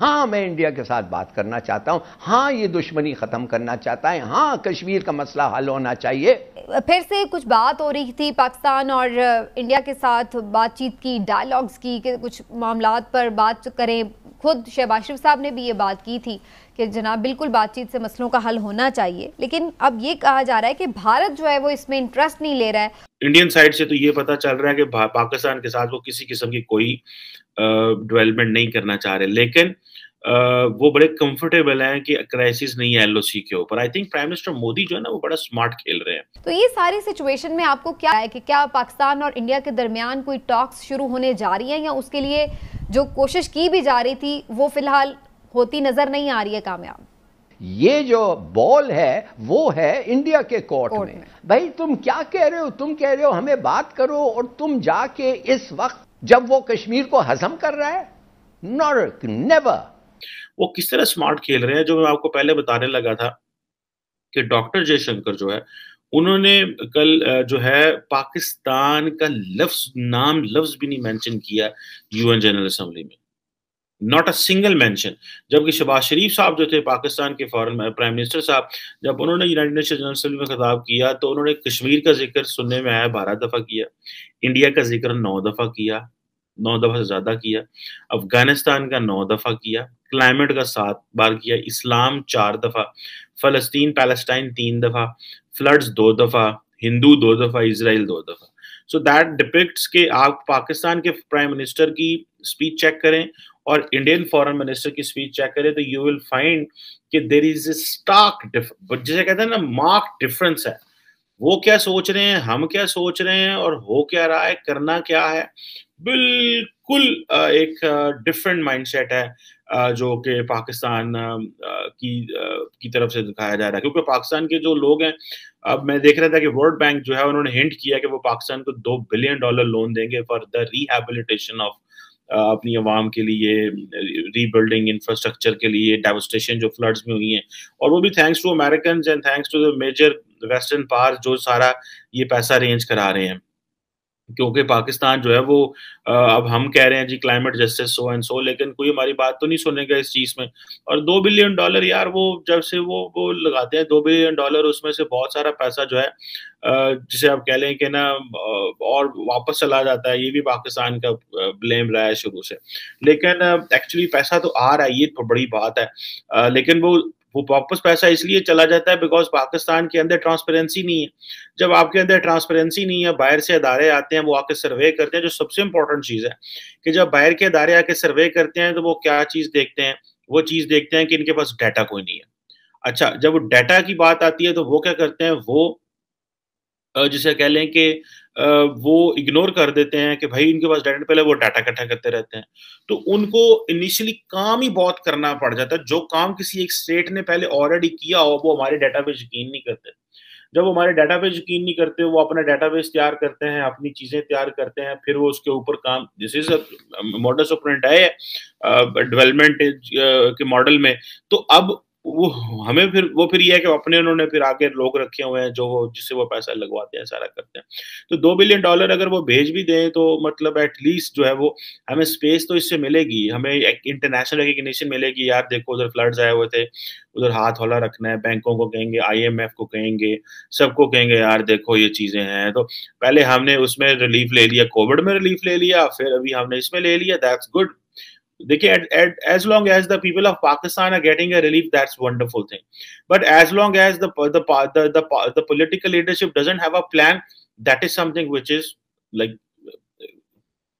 हाँ मैं इंडिया के साथ बात करना चाहता हूँ हाँ ये दुश्मनी खत्म करना चाहता है हाँ कश्मीर का मसला हल होना चाहिए फिर से कुछ बात हो रही थी पाकिस्तान और इंडिया के साथ बातचीत की डायलॉग्स की कि कुछ मामला पर बात करें खुद शहबाज शरीफ साहब ने भी ये बात की थी कि जनाब बिल्कुल बातचीत से मसलों का हल होना चाहिए लेकिन अब ये कहा जा रहा है कि भारत जो है वो इसमें इंटरेस्ट नहीं ले रहा है इंडियन साइड से तो ये पता चल रहा है कि पाकिस्तान के साथ वो किसी किस्म की कोई डेवलपमेंट नहीं करना चाह रहे लेकिन वो बड़े कंफर्टेबल हैं कि क्राइसिस नहीं है एलओसी के ऊपर I think prime minister Modi जो है ना वो बड़ा स्मार्ट खेल रहे हैं तो ये सारी सिचुएशन में आपको क्या है कि क्या पाकिस्तान और इंडिया के दरमियान कोई टॉक्स शुरू होने जा रही है या उसके लिए जो कोशिश की भी जा रही थी वो फिलहाल होती नजर नहीं आ रही है कामयाब ये जो बॉल है वो है इंडिया के कोर्ट में।, में भाई तुम क्या कह रहे हो तुम कह रहे हो हमें बात करो और तुम जाके इस वक्त जब वो कश्मीर को हजम कर रहा है नॉट नेवर वो किस तरह स्मार्ट खेल रहे हैं जो मैं आपको पहले बताने लगा था कि डॉक्टर जयशंकर जो है उन्होंने कल जो है पाकिस्तान का लफ्ज नाम लफ्ज भी नहीं मेंशन किया यूएन जनरल असेंबली में नॉट अ सिंगल मैंशन जबकि शबाज शरीफ साहब जो थे पाकिस्तान के फॉरन प्राइम मिनिस्टर साहब जब उन्होंने यूनाइटेड नेशन जनरल असेंबली में खिताब किया तो उन्होंने कश्मीर का जिक्र सुनने में आया बारह दफ़ा किया इंडिया का जिक्र नौ दफ़ा किया नौ दफ़ा से ज़्यादा किया अफगानिस्तान का नौ दफ़ा किया क्लाइमेट का सात बार किया इस्लाम चार दफ़ा फ़लस्तीन पैलेस्टाइन तीन दफ़ा फ्लड्स दो दफ़ा हिंदू दो दफ़ा इसराइल दो दफ़ा सो दैट डिपिक्ट के आप पाकिस्तान के प्राइम मिनिस्टर की स्पीच चेक करें और इंडियन फॉरेन मिनिस्टर की स्पीच चेक करें तो यू विल फाइंड कि there is a stark differ जैसे कहते हैं ना मार्क डिफरेंस है वो क्या सोच रहे हैं हम क्या सोच रहे हैं और हो क्या रहा है करना क्या है बिल्कुल एक डिफरेंट माइंडसेट है जो कि पाकिस्तान की की तरफ से दिखाया जा रहा है क्योंकि पाकिस्तान के जो लोग हैं अब मैं देख रहा था कि वर्ल्ड बैंक जो है उन्होंने हिंट किया कि वो पाकिस्तान को दो बिलियन डॉलर लोन देंगे फॉर द रिहेबिलिटेशन ऑफ अपनी आवाम के लिए रीबिल्डिंग इंफ्रास्ट्रक्चर के लिए डेवस्टेशन जो फ्लड्स में हुई हैं और वो भी thanks to American and thanks to the major western power जो सारा ये पैसा अरेंज करा रहे हैं क्योंकि पाकिस्तान जो है वो अब हम कह रहे हैं जी climate justice so and so लेकिन कोई हमारी बात तो नहीं सुनेगा इस चीज़ में और दो बिलियन डॉलर यार वो जब से वो वो लगाते हैं दो बिलियन डॉलर उसमें से बहुत सारा पैसा जो है जिसे आप कह लें कि ना और वापस चला जाता है ये भी पाकिस्तान का ब्लेम रहा है शुरू से लेकिन एक्चुअली पैसा तो आ रहा है ये तो बड़ी बात है लेकिन वो वो वापस पैसा इसलिए चला जाता है बिकॉज पाकिस्तान के अंदर ट्रांसपेरेंसी नहीं है जब आपके अंदर ट्रांसपेरेंसी नहीं है बाहर से अदारे आते हैं वो आके सर्वे करते हैं जो सबसे इंपॉर्टेंट चीज़ है कि जब बाहर के अदारे आके सर्वे करते हैं तो वो क्या चीज़ देखते हैं वो चीज़ देखते हैं कि इनके पास डाटा कोई नहीं है अच्छा जब डाटा की बात आती है तो वो क्या करते हैं वो जिसे कह लें कि वो इग्नोर कर देते हैं कि भाई इनके पास डाटा पहले वो डाटा इकट्ठा करते रहते हैं तो उनको इनिशियली काम ही बहुत करना पड़ जाता है जो काम किसी एक स्टेट ने पहले ऑलरेडी किया हो वो हमारे डाटा पे यकीन नहीं करते जब हमारे डाटा पे यकीन नहीं करते वो अपना डाटा बेस तैयार करते हैं अपनी चीजें तैयार करते हैं फिर वो उसके ऊपर काम दिस इज मॉडल ऑपरेंट आए डेवलपमेंट के मॉडल में तो अब वो हमें फिर वो फिर ये है कि अपने उन्होंने फिर आके लोग रखे हुए हैं जो जिससे वो पैसा लगवाते हैं सारा करते हैं तो दो बिलियन डॉलर अगर वो भेज भी दें तो मतलब एटलीस्ट जो है वो हमें स्पेस तो इससे मिलेगी हमें एक इंटरनेशनल रिकग्निशन मिलेगी यार देखो उधर फ्लड्स आए हुए थे उधर हाथ हौला रखना है बैंकों को कहेंगे आईएमएफ को कहेंगे सबको कहेंगे यार देखो ये चीज़ें हैं तो पहले हमने उसमें रिलीफ ले लिया कोविड में रिलीफ ले लिया फिर अभी हमने इसमें ले लिया दैट्स गुड देखिए as long as the people of Pakistan are getting a relief that's wonderful thing but as long as the political leadership doesn't have a plan that is something which is like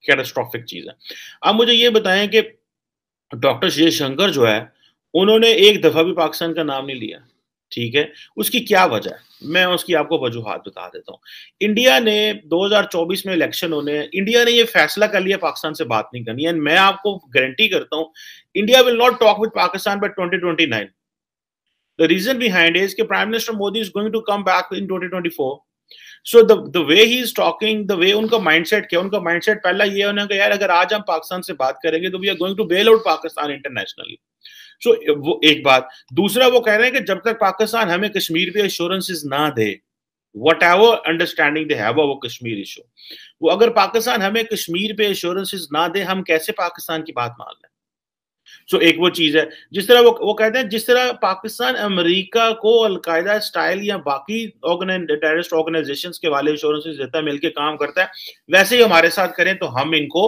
catastrophic चीज है अब मुझे ये बताएं कि doctor Shiv Shankar जो है उन्होंने एक दफा भी पाकिस्तान का नाम नहीं लिया ठीक है उसकी क्या वजह है मैं उसकी आपको वजूहत बता देता हूँ इंडिया ने 2024 में इलेक्शन होने इंडिया ने ये फैसला कर लिया पाकिस्तान से बात नहीं करनी एंड मैं आपको गारंटी करता हूँ India will not talk with Pakistan by 2029 the reason behind is के prime minister Modi is going to come back in four so the the way he is talking the way उनका माइंडसेट क्या उनका mindset पहला ये उन्होंने कहा यार अगर आज हम पाकिस्तान से बात करेंगे तो we are going to bail out Pakistan internationally so वो एक बात दूसरा वो कह रहे हैं कि जब तक पाकिस्तान हमें कश्मीर पे एश्योरेंसेज ना दे whatever understanding they have Kashmir issue वो अगर पाकिस्तान हमें कश्मीर पे एश्योरेंसेज ना दे हम कैसे पाकिस्तान की बात मान लें सो so, एक वो चीज है जिस तरह वो वो कहते हैं जिस तरह पाकिस्तान अमेरिका को अलकायदा स्टाइल या बाकी टेररिस्ट ऑर्गेनाइजेशन के वाले इंश्योरेंसेज देता है मिलकर काम करता है वैसे ही हमारे साथ करें तो हम इनको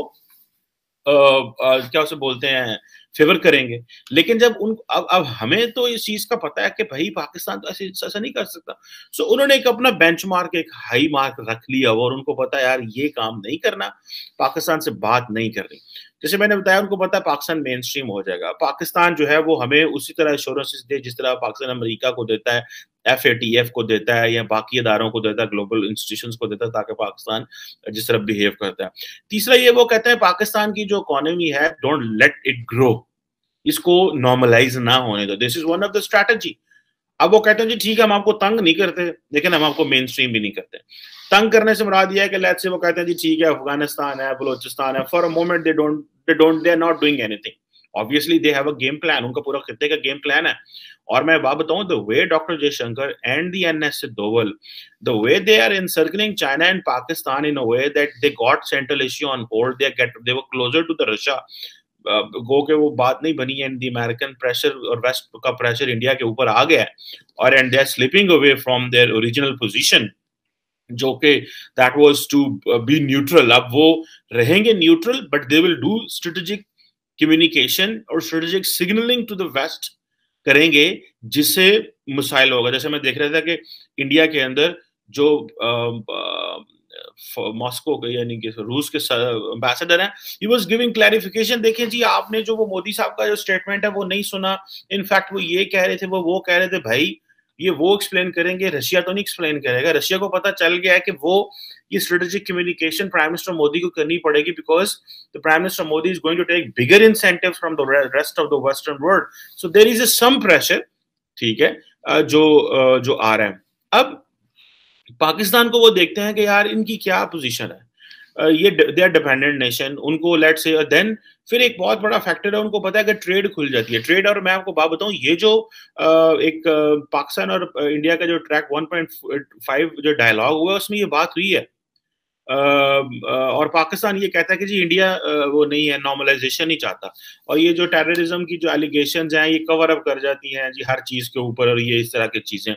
आ, आ, क्या उसे बोलते हैं फेवर करेंगे लेकिन जब उन अब अब हमें तो इस चीज का पता है कि भाई पाकिस्तान तो ऐसे ऐसा नहीं कर सकता सो उन्होंने एक अपना बेंच मार्क एक हाई मार्क रख लिया और उनको पता यार ये काम नहीं करना पाकिस्तान से बात नहीं करनी जैसे मैंने बताया उनको पता है पाकिस्तान मेन स्ट्रीम हो जाएगा पाकिस्तान जो है वो हमें उसी तरह इंश्योरेंस दे जिस तरह पाकिस्तान अमरीका को देता है एफ ए टी एफ को देता है या बाकी अदारों को देता है ग्लोबल इंस्टीट्यूशन को देता है ताकि पाकिस्तान जिस तरह बिहेव करता है तीसरा ये वो कहते हैं पाकिस्तान की जो इकोनॉमी है डोंट लेट इट ग्रो इसको नॉर्मलाइज ना होने दो this is one of the strategy अब वो कहते हैं जी ठीक है हम आपको तंग नहीं करते लेकिन हम आपको मेन स्ट्रीम भी नहीं करते तंग करने से मुराद यह है कि लेट से वो कहते हैं जी ठीक है अफगानिस्तान है बलोचिस्तान है for a moment they don't they don't they are not doing anything obviously they have a game plan उनका पूरा खत्ते का गेम प्लान है और मैं बात बताऊं the way doctor Jaishankar and the N S Doval the way they are encircling China and Pakistan in a way that they got Central Asia on hold they get they were closer to the Russia go के वो बात नहीं बनी and the American pressure और west का pressure India के ऊपर आ गया है और and they are slipping away from their original position जो के that was to be neutral अब वो रहेंगे neutral but they will do strategic communication और strategic signalling to the west करेंगे जिससे मिसाइल होगा जैसे मैं देख रहा था कि इंडिया के अंदर जो आ, आ, मॉस्को के यानी कि रूस के एम्बेसडर हैं ही वाज गिविंग क्लेरिफिकेशन देखिए जी आपने जो वो मोदी साहब का जो स्टेटमेंट है वो नहीं सुना इनफैक्ट वो ये कह रहे थे वो वो कह रहे थे भाई ये वो एक्सप्लेन करेंगे रशिया तो नहीं एक्सप्लेन करेगा रशिया को पता चल गया है कि वो ये strategic communication prime minister Modi को करनी पड़ेगी because the prime minister Modi is going to take bigger incentive from the rest of the western world so there is a some pressure ठीक है जो जो आ रहा है अब पाकिस्तान को वो देखते हैं कि यार इनकी क्या पोजीशन है ये दे आर डिपेंडेंट नेशन उनको लेट से देन फिर एक बहुत बड़ा फैक्टर है उनको पता है कि ट्रेड खुल जाती है ट्रेड और मैं आपको बात बताऊं ये जो एक पाकिस्तान और इंडिया का जो ट्रैक 1.5 जो डायलॉग हुआ उसमें ये बात हुई है और पाकिस्तान ये कहता है कि जी इंडिया वो नहीं है नॉर्मलाइजेशन ही चाहता और ये जो टेररिज्म की जो एलिगेशन हैं ये कवर अप कर जाती हैं जी हर चीज़ के ऊपर और ये इस तरह की चीज़ें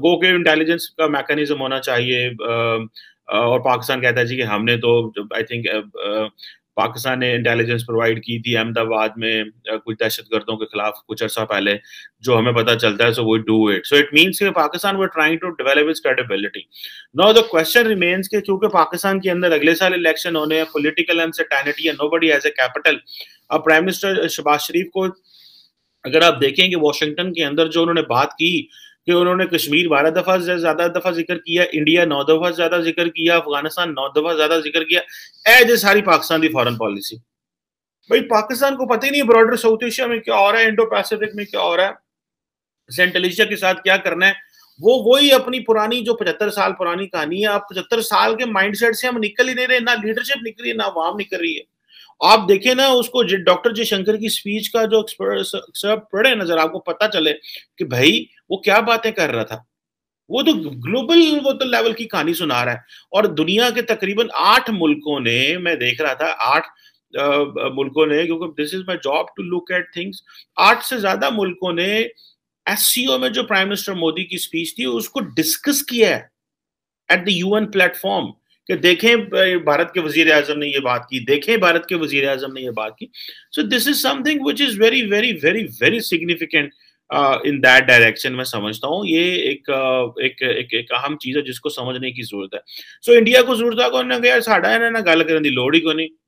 गो के इंटेलिजेंस का मैकेनिज्म होना चाहिए और पाकिस्तान कहता है जी कि हमने तो आई थिंक पाकिस्तान ने इंटेलिजेंस प्रोवाइड की थी अहमदाबाद में कुछ दहशत गर्दों के खिलाफ कुछ अर्सा पहले जो हमें पता चलता है सो वो do it so it means Pakistan were trying to develop is credibility now the question remains के क्योंकि पाकिस्तान के अंदर अगले साल इलेक्शन होने हैं पोलिटिकल अनसर्टेनिटी है nobody as a capital अब प्राइम मिनिस्टर शबाज शरीफ को अगर आप देखें कि के अंदर जो उन्होंने बात की कि उन्होंने कश्मीर बारह दफा ज्यादा दफा जिक्र किया इंडिया नौ दफा ज्यादा जिक्र किया अफगानिस्तान नौ दफा ज्यादा जिक्र किया एज ए सारी पाकिस्तान की फॉरन पॉलिसी भाई पाकिस्तान को पता ही नहीं ब्रॉडर साउथ एशिया में क्या हो रहा है इंडो पैसिफिक में क्या हो रहा है सेंट्रल एशिया के साथ क्या करना है वो वही अपनी पुरानी जो पचहत्तर साल पुरानी कहानी है आप पचहत्तर साल के माइंडसेट से हम निकल ही नहीं रहे ना लीडरशिप निकल रही है ना वाम निकल रही है आप देखे ना उसको डॉक्टर जयशंकर की स्पीच का जो पढ़े नजर आपको पता चले कि भाई वो क्या बातें कर रहा था वो तो ग्लोबल वो तो लेवल की कहानी सुना रहा है और दुनिया के तकरीबन आठ मुल्कों ने मैं देख रहा था आठ मुल्कों ने क्योंकि this is my job to look at things आठ से ज्यादा मुल्कों ने एस में जो प्राइम मिनिस्टर मोदी की स्पीच थी उसको डिस्कस किया है एट द यूएन प्लेटफॉर्म कि देखें भारत के वजीर आजम ने ये बात की देखें भारत के वजीर आजम ने ये बात की so this is something which is very very very very significant in that direction में समझता हूँ ये एक एक एक, एक, अहम चीज है जिसको समझने की जरूरत है सो so, इंडिया को जरूरत है कौन ना यार साढ़ा है गल करने की लड़ ही कौन नहीं